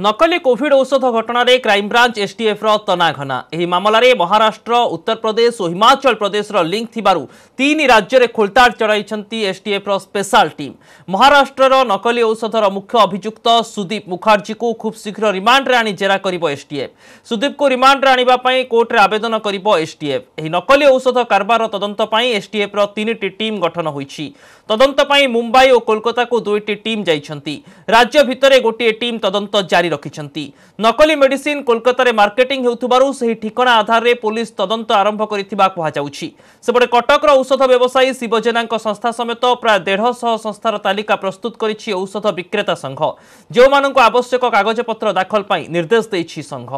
ନକଲି କୋଭିଡ୍ ଔଷଧ ଘଟଣାରେ କ୍ରାଇମବ୍ରାଞ୍ଚ ଏସ୍ଟିଏଫ୍ର ତନାଘନା ଏହି ମାମଲାରେ ମହାରାଷ୍ଟ୍ର ଉତ୍ତରପ୍ରଦେଶ ଓ ହିମାଚଳ ପ୍ରଦେଶର ଲିଙ୍କ୍ ଥିବାରୁ ତିନି ରାଜ୍ୟରେ ଖୋଳତାଡ଼ ଚଳାଇଛନ୍ତି ଏସ୍ଟିଏଫ୍ର ସ୍ପେଶାଲ ଟିମ୍ ମହାରାଷ୍ଟ୍ରର ନକଲି ଔଷଧର ମୁଖ୍ୟ ଅଭିଯୁକ୍ତ ସୁଦୀପ ମୁଖାର୍ଜୀଙ୍କୁ ଖୁବ୍ ଶୀଘ୍ର ରିମାଣ୍ଡରେ ଆଣି ଜେରା କରିବ ଏସ୍ଟିଏଫ୍ ସୁଦୀପଙ୍କୁ ରିମାଣ୍ଡରେ ଆଣିବା ପାଇଁ କୋର୍ଟରେ ଆବେଦନ କରିବ ଏସ୍ଟିଏଫ୍ ଏହି ନକଲି ଔଷଧ କାରବାର ତଦନ୍ତ ପାଇଁ ଏସ୍ଟିଏଫ୍ର ତିନିଟି ଟିମ୍ ଗଠନ ହୋଇଛି ତଦନ୍ତ ପାଇଁ ମୁମ୍ବାଇ ଓ କୋଲକାତାକୁ ଦୁଇଟି ଟିମ୍ ଯାଇଛନ୍ତି ରାଜ୍ୟ ଭିତରେ ଗୋଟିଏ ଟିମ୍ ତଦନ୍ତ ଜାରି জারি রাখি নকলি মেডিসিন কলকাতার মার্কেটিং হেউথিবারু সেই ঠিকনা আধারে পুলিশ তদন্ত আরম্ভ করে কুহযাউছি সেপটে কটকর ঔষধ ব্যবসায়ী শিব জেনা সংস্থা সমেত প্রায় দেড়শহ সংস্থার তালিকা প্রস্তুত করেছে ঔষধ বিক্রেতা সংঘ যে আবশ্যক কাগজপত্র দাখল পাই নির্দেশ দিয়েছে সংঘ